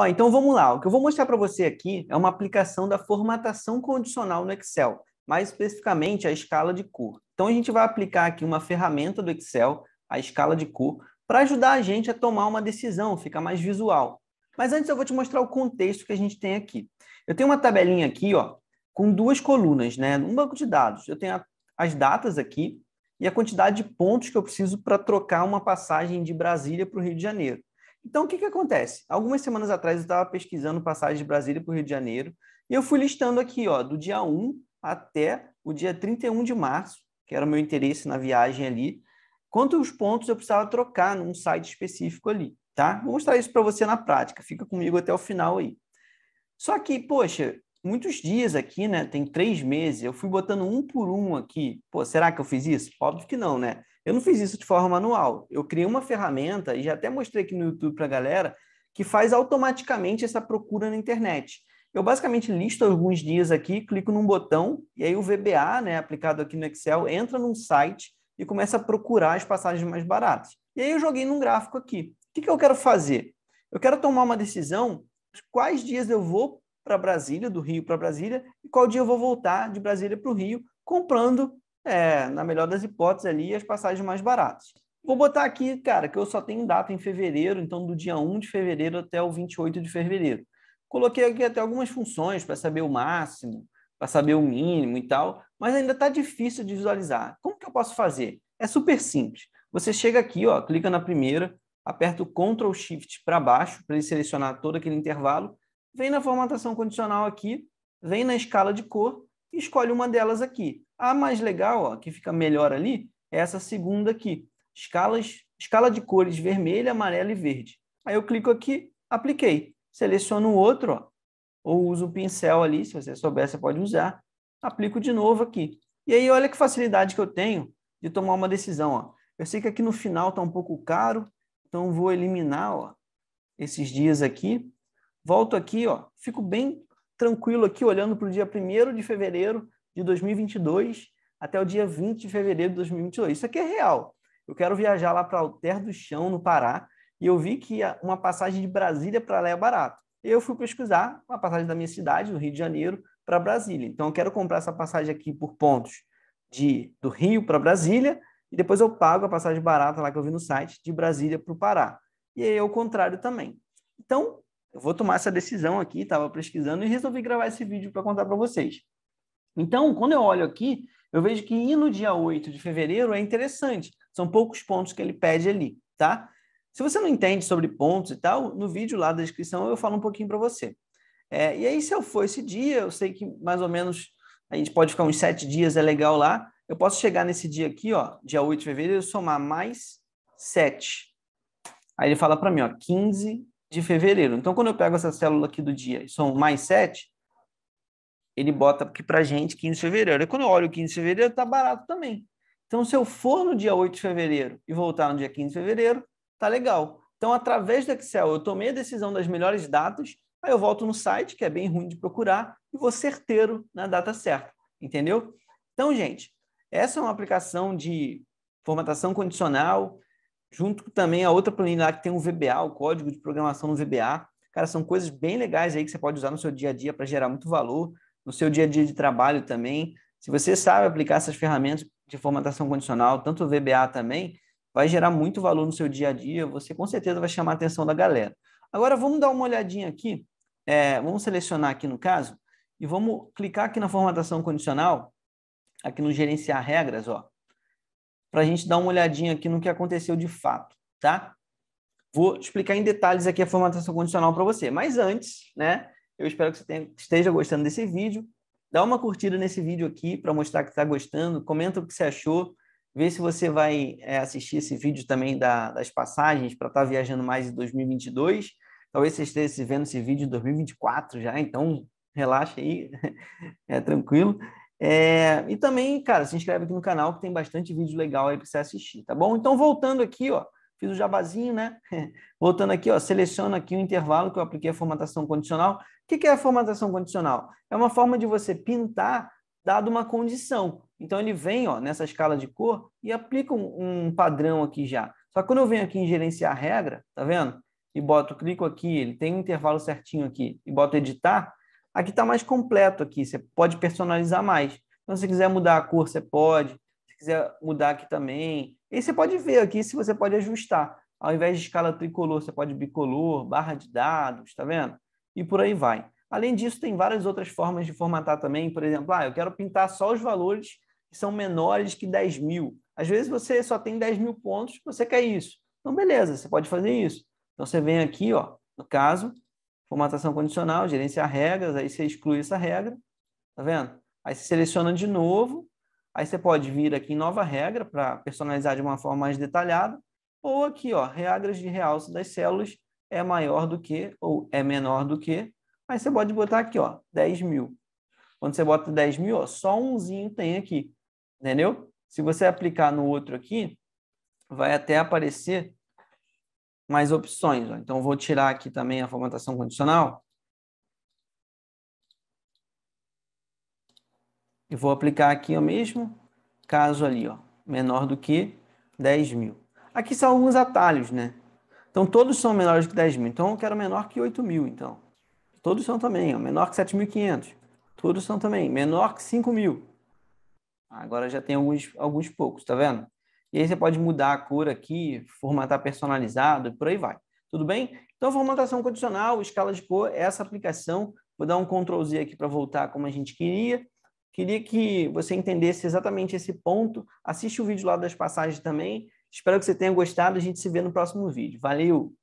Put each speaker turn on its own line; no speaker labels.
Ó, então vamos lá. O que eu vou mostrar para você aqui é uma aplicação da formatação condicional no Excel, mais especificamente a escala de cor. Então a gente vai aplicar aqui uma ferramenta do Excel, a escala de cor, para ajudar a gente a tomar uma decisão, ficar mais visual. Mas antes eu vou te mostrar o contexto que a gente tem aqui. Eu tenho uma tabelinha aqui, ó, com duas colunas, né? Um banco de dados. Eu tenho a, as datas aqui e a quantidade de pontos que eu preciso para trocar uma passagem de Brasília para o Rio de Janeiro. Então, o que, que acontece? Algumas semanas atrás eu estava pesquisando passagens de Brasília para o Rio de Janeiro e eu fui listando aqui, ó, do dia 1 até o dia 31 de março, que era o meu interesse na viagem ali, quantos pontos eu precisava trocar num site específico ali, tá? Vou mostrar isso para você na prática, fica comigo até o final aí. Só que, poxa, muitos dias aqui, né? Tem três meses, eu fui botando um por um aqui. Pô, será que eu fiz isso? Óbvio que não, né? Eu não fiz isso de forma manual. Eu criei uma ferramenta e já até mostrei aqui no YouTube para a galera que faz automaticamente essa procura na internet. Eu basicamente listo alguns dias aqui, clico num botão e aí o VBA, né, aplicado aqui no Excel, entra num site e começa a procurar as passagens mais baratas. E aí eu joguei num gráfico aqui. O que, que eu quero fazer? Eu quero tomar uma decisão de quais dias eu vou para Brasília, do Rio para Brasília, e qual dia eu vou voltar de Brasília para o Rio, comprando é, na melhor das hipóteses ali, as passagens mais baratas. Vou botar aqui, cara, que eu só tenho data em fevereiro, então do dia 1 de fevereiro até o 28 de fevereiro. Coloquei aqui até algumas funções para saber o máximo, para saber o mínimo e tal, mas ainda está difícil de visualizar. Como que eu posso fazer? É super simples. Você chega aqui, ó, clica na primeira, aperta o Ctrl Shift para baixo para ele selecionar todo aquele intervalo, vem na formatação condicional aqui, vem na escala de cor e escolhe uma delas aqui. A mais legal, ó, que fica melhor ali, é essa segunda aqui. Escalas, escala de cores vermelha, amarela e verde. Aí eu clico aqui, apliquei. Seleciono o outro, ó, ou uso o pincel ali, se você souber, você pode usar. Aplico de novo aqui. E aí, olha que facilidade que eu tenho de tomar uma decisão. Ó. Eu sei que aqui no final está um pouco caro, então vou eliminar ó, esses dias aqui. Volto aqui, ó, fico bem tranquilo aqui, olhando para o dia 1 de fevereiro, de 2022 até o dia 20 de fevereiro de 2022. Isso aqui é real. Eu quero viajar lá para Alter do Chão, no Pará, e eu vi que uma passagem de Brasília para lá é barato. Eu fui pesquisar uma passagem da minha cidade, do Rio de Janeiro, para Brasília. Então, eu quero comprar essa passagem aqui por pontos de do Rio para Brasília, e depois eu pago a passagem barata lá que eu vi no site, de Brasília para o Pará. E aí é o contrário também. Então, eu vou tomar essa decisão aqui, estava pesquisando e resolvi gravar esse vídeo para contar para vocês. Então, quando eu olho aqui, eu vejo que ir no dia 8 de fevereiro é interessante. São poucos pontos que ele pede ali, tá? Se você não entende sobre pontos e tal, no vídeo lá da descrição eu falo um pouquinho para você. É, e aí, se eu for esse dia, eu sei que mais ou menos a gente pode ficar uns sete dias, é legal lá. Eu posso chegar nesse dia aqui, ó, dia 8 de fevereiro, somar mais 7. Aí ele fala para mim, ó, 15 de fevereiro. Então, quando eu pego essa célula aqui do dia e somo mais 7, ele bota aqui para gente 15 de fevereiro. E quando eu olho 15 de fevereiro, tá barato também. Então, se eu for no dia 8 de fevereiro e voltar no dia 15 de fevereiro, tá legal. Então, através do Excel, eu tomei a decisão das melhores datas, aí eu volto no site, que é bem ruim de procurar, e vou certeiro na data certa, entendeu? Então, gente, essa é uma aplicação de formatação condicional, junto também a outra planilha lá que tem o VBA, o código de programação no VBA. Cara, são coisas bem legais aí que você pode usar no seu dia a dia para gerar muito valor no seu dia a dia de trabalho também. Se você sabe aplicar essas ferramentas de formatação condicional, tanto o VBA também, vai gerar muito valor no seu dia a dia, você com certeza vai chamar a atenção da galera. Agora vamos dar uma olhadinha aqui, é, vamos selecionar aqui no caso, e vamos clicar aqui na formatação condicional, aqui no gerenciar regras, ó, para a gente dar uma olhadinha aqui no que aconteceu de fato, tá? Vou explicar em detalhes aqui a formatação condicional para você, mas antes, né, eu espero que você tenha, esteja gostando desse vídeo. Dá uma curtida nesse vídeo aqui para mostrar que está gostando. Comenta o que você achou. Vê se você vai é, assistir esse vídeo também da, das passagens para estar tá viajando mais em 2022. Talvez você esteja vendo esse vídeo em 2024 já, então relaxa aí, é tranquilo. É, e também, cara, se inscreve aqui no canal que tem bastante vídeo legal aí para você assistir, tá bom? Então, voltando aqui, ó, Fiz o jabazinho, né? Voltando aqui, ó, seleciono aqui o intervalo que eu apliquei a formatação condicional. O que é a formatação condicional? É uma forma de você pintar dado uma condição. Então, ele vem ó, nessa escala de cor e aplica um, um padrão aqui já. Só que quando eu venho aqui em gerenciar regra, tá vendo? E boto, clico aqui, ele tem um intervalo certinho aqui, e boto editar, aqui está mais completo aqui, você pode personalizar mais. Então, se quiser mudar a cor, você pode quiser mudar aqui também. E você pode ver aqui se você pode ajustar. Ao invés de escala tricolor, você pode bicolor, barra de dados, tá vendo? E por aí vai. Além disso, tem várias outras formas de formatar também. Por exemplo, ah, eu quero pintar só os valores que são menores que 10 mil. Às vezes você só tem 10 mil pontos, você quer isso. Então, beleza, você pode fazer isso. Então, você vem aqui, ó, no caso, formatação condicional, gerenciar regras, aí você exclui essa regra, tá vendo? Aí você seleciona de novo, Aí você pode vir aqui em nova regra para personalizar de uma forma mais detalhada, ou aqui, ó, regras de realce das células é maior do que ou é menor do que. Aí você pode botar aqui, ó, 10 mil. Quando você bota 10 mil, ó, só umzinho tem aqui, entendeu? Se você aplicar no outro aqui, vai até aparecer mais opções. Ó. Então, vou tirar aqui também a formatação condicional. e vou aplicar aqui o mesmo caso ali, ó, menor do que 10 mil. Aqui são alguns atalhos, né? Então, todos são menores que 10 mil. Então, eu quero menor que 8 mil, então. Todos são também, ó, menor que 7.500. Todos são também, menor que 5 mil. Agora já tem alguns, alguns poucos, tá vendo? E aí você pode mudar a cor aqui, formatar personalizado, por aí vai. Tudo bem? Então, formatação condicional, escala de cor, essa aplicação. Vou dar um Ctrl Z aqui para voltar como a gente queria. Queria que você entendesse exatamente esse ponto. Assiste o vídeo lá das passagens também. Espero que você tenha gostado. A gente se vê no próximo vídeo. Valeu!